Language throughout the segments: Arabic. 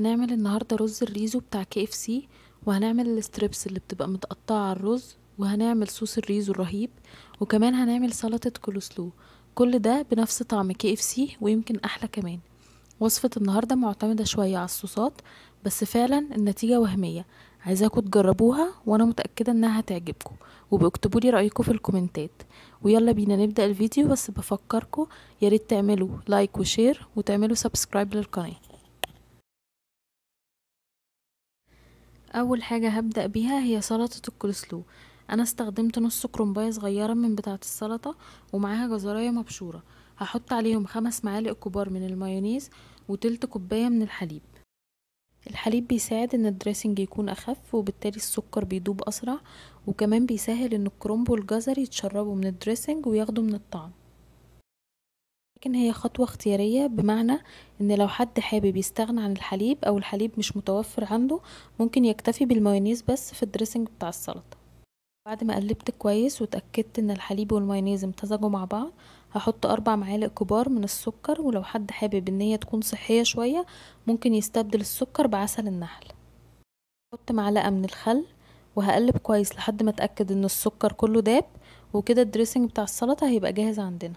هنعمل النهاردة رز الريزو بتاع كي اف سي وهنعمل الستريبس اللي بتبقى متقطعة على الرز وهنعمل صوص الريزو الرهيب وكمان هنعمل سلطة كولسلو كل ده بنفس طعم كي اف سي ويمكن احلى كمان وصفة النهاردة معتمدة شوية على الصوصات بس فعلا النتيجة وهمية عايزاكم تجربوها وانا متأكدة انها هتعجبكم وبكتبوا لي رأيكم في الكومنتات ويلا بينا نبدأ الفيديو بس بفكركم ياريت تعملوا لايك وشير وتعملوا سبسكرايب للقناة اول حاجة هبدأ بيها هي سلطة الكولسلو انا استخدمت نص كرنباية صغيرة من بتاعة السلطة ومعاها جزراية مبشورة هحط عليهم خمس معالق كبار من المايونيز وتلت كوباية من الحليب الحليب بيساعد ان الدريسنج يكون اخف وبالتالي السكر بيدوب اسرع وكمان بيسهل ان الكرنب والجزر يتشربوا من الدريسنج وياخدوا من الطعم لكن هي خطوة اختيارية بمعنى ان لو حد حابب يستغنى عن الحليب او الحليب مش متوفر عنده ممكن يكتفي بالمايونيز بس في الدريسنج بتاع السلطة بعد ما قلبت كويس وتأكدت ان الحليب والمايونيز امتزجوا مع بعض هحط اربع معالق كبار من السكر ولو حد حابب ان هي تكون صحية شوية ممكن يستبدل السكر بعسل النحل هحط معلقة من الخل وهقلب كويس لحد ما اتأكد ان السكر كله داب وكده الدريسنج بتاع السلطة هيبقى جاهز عندنا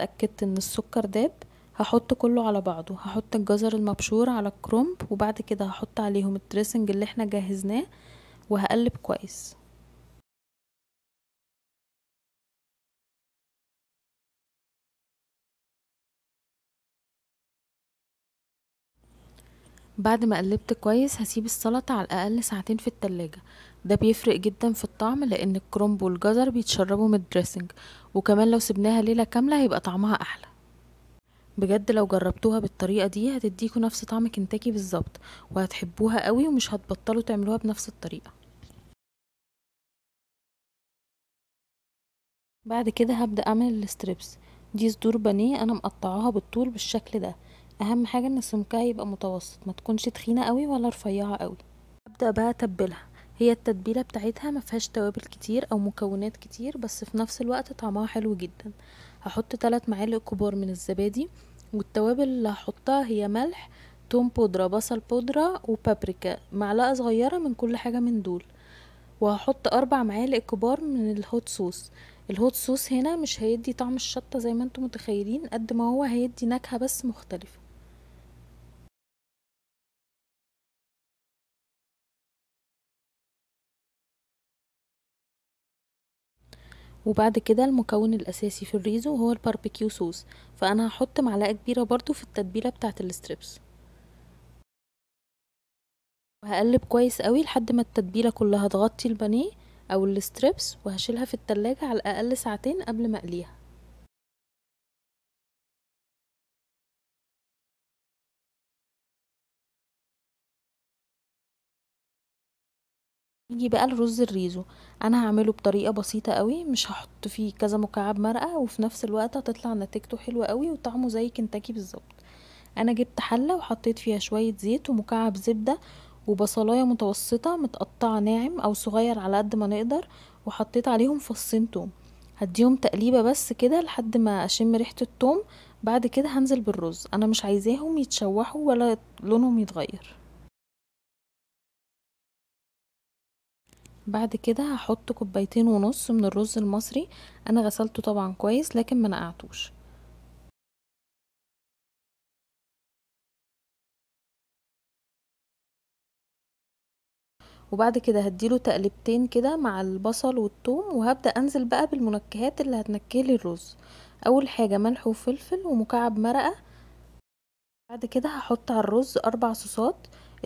اتأكدت ان السكر داب هحط كله على بعضه هحط الجزر المبشور على الكرومب وبعد كده هحط عليهم الدريسنج اللي احنا جهزناه وهقلب كويس بعد ما قلبت كويس هسيب السلطة على الأقل ساعتين في التلاجة ده بيفرق جدا في الطعم لأن الكرنب والجزر بيتشربوا من الدريسنج وكمان لو سبناها ليلة كاملة هيبقى طعمها أحلى بجد لو جربتوها بالطريقة دي هتديكوا نفس طعم كنتاكي بالظبط وهتحبوها قوي ومش هتبطلوا تعملوها بنفس الطريقة بعد كده هبدأ أعمل الستريبس دي صدور بانيه أنا مقطعاها بالطول بالشكل ده اهم حاجه ان سمكها يبقى متوسط ما تكونش تخينه قوي ولا رفيعه قوي ابدا بقى اتبلها هي التتبيله بتاعتها ما فيهاش توابل كتير او مكونات كتير بس في نفس الوقت طعمها حلو جدا هحط 3 معالق كبار من الزبادي والتوابل اللي هحطها هي ملح توم بودرة بصل بودرة وبابريكا معلقة صغيرة من كل حاجة من دول وهحط أربع معالق كبار من الهوت صوص الهوت صوص هنا مش هيدي طعم الشطة زي ما انتم متخيلين قد ما هو هيدي نكهة بس مختلفة وبعد كده المكون الأساسي في الريزو هو الباربيكيو صوص فأنا هحط معلقة كبيرة برضو في التتبيلة بتاعة الستريبس وهقلب كويس قوي لحد ما التتبيلة كلها تغطي البانيه أو الستريبس وهشيلها في التلاجة على الأقل ساعتين قبل ما أقليها يجي بقى الرز الريزو انا هعمله بطريقه بسيطه قوي مش هحط فيه كذا مكعب مرقه وفي نفس الوقت هتطلع نتيجته حلوه قوي وطعمه زي كنتاكي بالظبط انا جبت حله وحطيت فيها شويه زيت ومكعب زبده وبصلايه متوسطه متقطعه ناعم او صغير على قد ما نقدر وحطيت عليهم فصين توم هديهم تقليبه بس كده لحد ما اشم ريحه التوم بعد كده هنزل بالرز انا مش عايزاهم يتشوحوا ولا لونهم يتغير بعد كده هحط كوبايتين ونص من الرز المصري انا غسلته طبعا كويس لكن ما نقعتوش وبعد كده هديله تقلبتين كده مع البصل والثوم وهبدا انزل بقى بالمنكهات اللي هتنكهلي الرز اول حاجه ملح وفلفل ومكعب مرقه بعد كده هحط على الرز اربع صوصات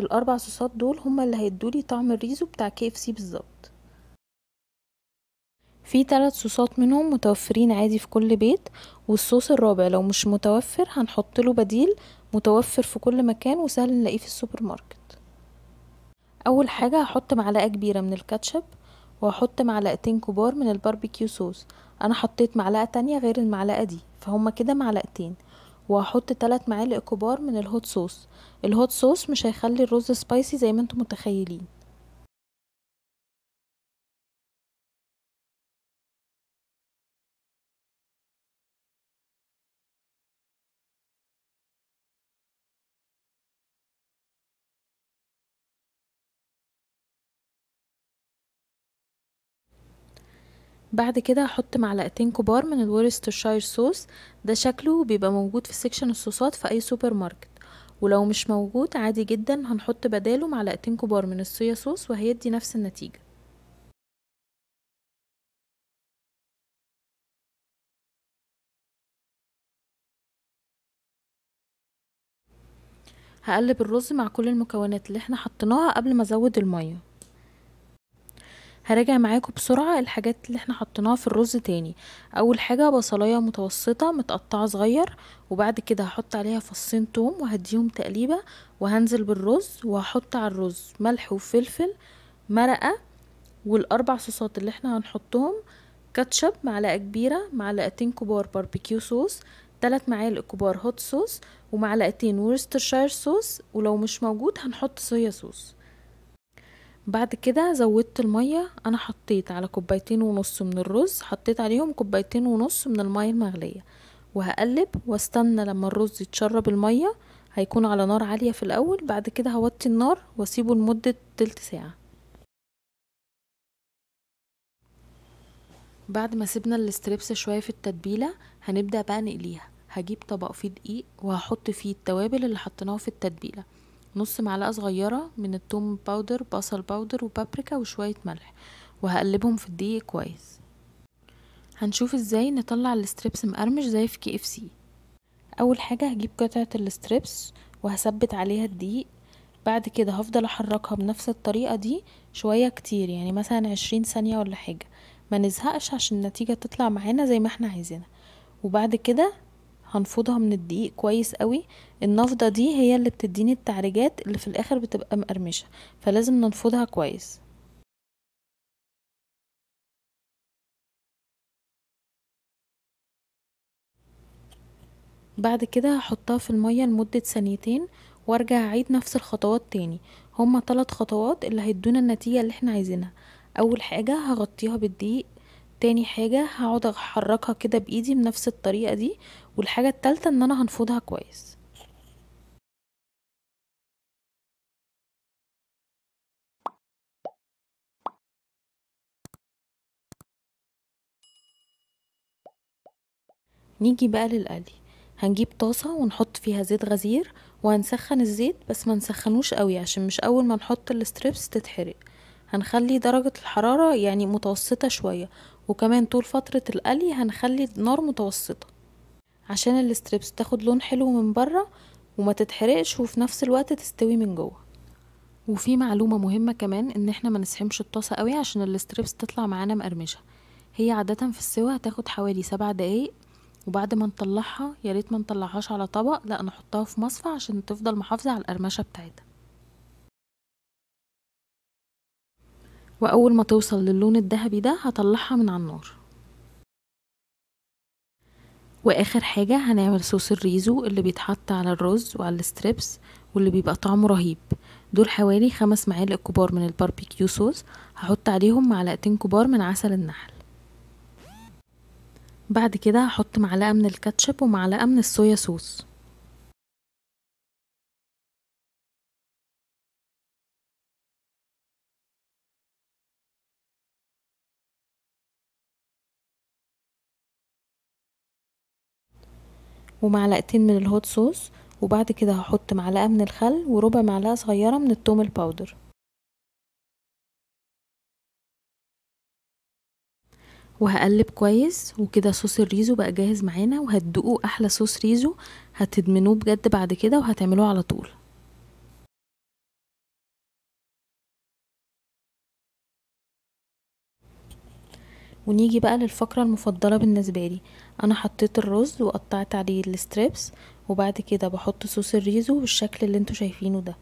الاربع صوصات دول هما اللي هيدولي طعم الريزو بتاع كي اف سي بالظبط في ثلاث صوصات منهم متوفرين عادي في كل بيت والصوص الرابع لو مش متوفر هنحط له بديل متوفر في كل مكان وسهل نلاقيه في السوبر ماركت اول حاجه هحط معلقه كبيره من الكاتشب وهحط معلقتين كبار من الباربيكيو صوص انا حطيت معلقه تانية غير المعلقه دي فهما كده معلقتين وهحط تلات معالق كبار من الهوت صوص الهوت صوص مش هيخلي الرز سبايسي زي ما انتم متخيلين بعد كده هحط معلقتين كبار من الورسترشاير صوص ده شكله بيبقى موجود في سيكشن الصوصات في اي سوبر ماركت ولو مش موجود عادي جدا هنحط بداله معلقتين كبار من الصويا صوص وهيدي نفس النتيجة هقلب الرز مع كل المكونات اللي احنا حطيناها قبل ما ازود الميه هراجع معاكم بسرعة الحاجات اللي احنا حطيناها في الرز تاني اول حاجة بصلاية متوسطة متقطعة صغير وبعد كده هحط عليها فصين توم وهديهم تقليبة وهنزل بالرز وهحط على الرز ملح وفلفل مرقة والاربع صوصات اللي احنا هنحطهم كاتشب معلقة كبيرة معلقتين كبار باربيكيو صوص تلات معالق كبار هوت صوص ومعلقتين شاير صوص ولو مش موجود هنحط صويا صوص بعد كده زودت المية انا حطيت على كوبايتين ونص من الرز حطيت عليهم كوبايتين ونص من المية المغلية وهقلب واستنى لما الرز يتشرب المية هيكون على نار عالية في الاول بعد كده هوطي النار واسيبه لمدة تلت ساعة بعد ما سيبنا الاستريبس شوية في التتبيلة هنبدأ بقى نقليها هجيب طبق فيه دقيق وهحط فيه التوابل اللي حطيناها في التتبيله نص معلقة صغيرة من التوم باودر بصل باودر وبابريكا وشوية ملح وهقلبهم في الدقيق كويس هنشوف ازاي نطلع الستريبس مقرمش زي في كي اف سي اول حاجة هجيب قطعة الستريبس وهثبت عليها الدقيق بعد كده هفضل احركها بنفس الطريقة دي شوية كتير يعني مثلا عشرين ثانية ولا حاجة ما نزهقش عشان النتيجة تطلع معانا زي ما احنا عايزينها وبعد كده هنفضها من الدقيق كويس قوي النفضه دي هي اللي بتديني التعريجات اللي في الاخر بتبقى مقرمشه فلازم ننفضها كويس بعد كده هحطها في المية لمدة ثانيتين وارجع اعيد نفس الخطوات تاني هما ثلاث خطوات اللي هيدونا النتيجة اللي احنا عايزينها اول حاجة هغطيها بالدقيق تاني حاجة هقعد احركها كده بايدي بنفس الطريقة دي والحاجة التالتة ان انا هنفضها كويس نيجي بقى للقلي هنجيب طاسة ونحط فيها زيت غزير وهنسخن الزيت بس ما نسخنوش قوي عشان مش اول ما نحط الستريبس تتحرق هنخلي درجة الحرارة يعني متوسطة شوية وكمان طول فترة القلي هنخلي النار متوسطة عشان الستريبس تاخد لون حلو من بره وما تتحرقش وفي نفس الوقت تستوي من جوه وفي معلومه مهمه كمان ان احنا ما نسحمش الطاسه قوي عشان الستريبس تطلع معانا مقرمشه هي عاده في السوا هتاخد حوالي سبع دقايق وبعد ما نطلعها يا ريت ما نطلعهاش على طبق لا نحطها في مصفى عشان تفضل محافظه على القرمشه بتاعتها واول ما توصل للون الذهبي ده هطلعها من على النار واخر حاجة هنعمل صوص الريزو اللي بيتحط على الرز وعلى الستريبس واللي بيبقى طعمه رهيب دول حوالي خمس معالق كبار من الباربيكيو صوص هحط عليهم معلقتين كبار من عسل النحل بعد كده هحط معلقة من الكاتشب ومعلقة من الصويا صوص ومعلقتين من الهوت صوص وبعد كده هحط معلقة من الخل وربع معلقة صغيرة من التوم الباودر وهقلب كويس وكده صوص الريزو بقى جاهز معانا وهتدوقوا احلى صوص ريزو هتدمنوه بجد بعد كده وهتعملوه على طول ونيجي بقى للفقرة المفضلة بالنسبة لي انا حطيت الرز وقطعت عليه الستريبس وبعد كده بحط صوص الريزو بالشكل اللي انتوا شايفينه ده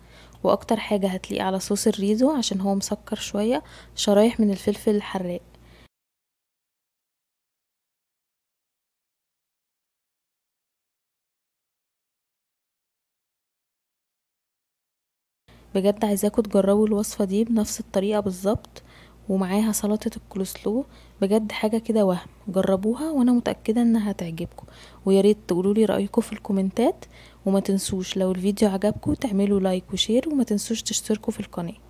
واكتر حاجة هتليق على صوص الريزو عشان هو مسكر شوية شرايح من الفلفل الحراق بجد عايزاكم تجربوا الوصفة دي بنفس الطريقة بالظبط ومعاها سلطة الكولسلو بجد حاجة كده وهم جربوها وانا متأكدة انها هتعجبكم وياريت تقولولي رأيكم في الكومنتات وما تنسوش لو الفيديو عجبكم تعملوا لايك وشير وما تنسوش تشتركوا في القناة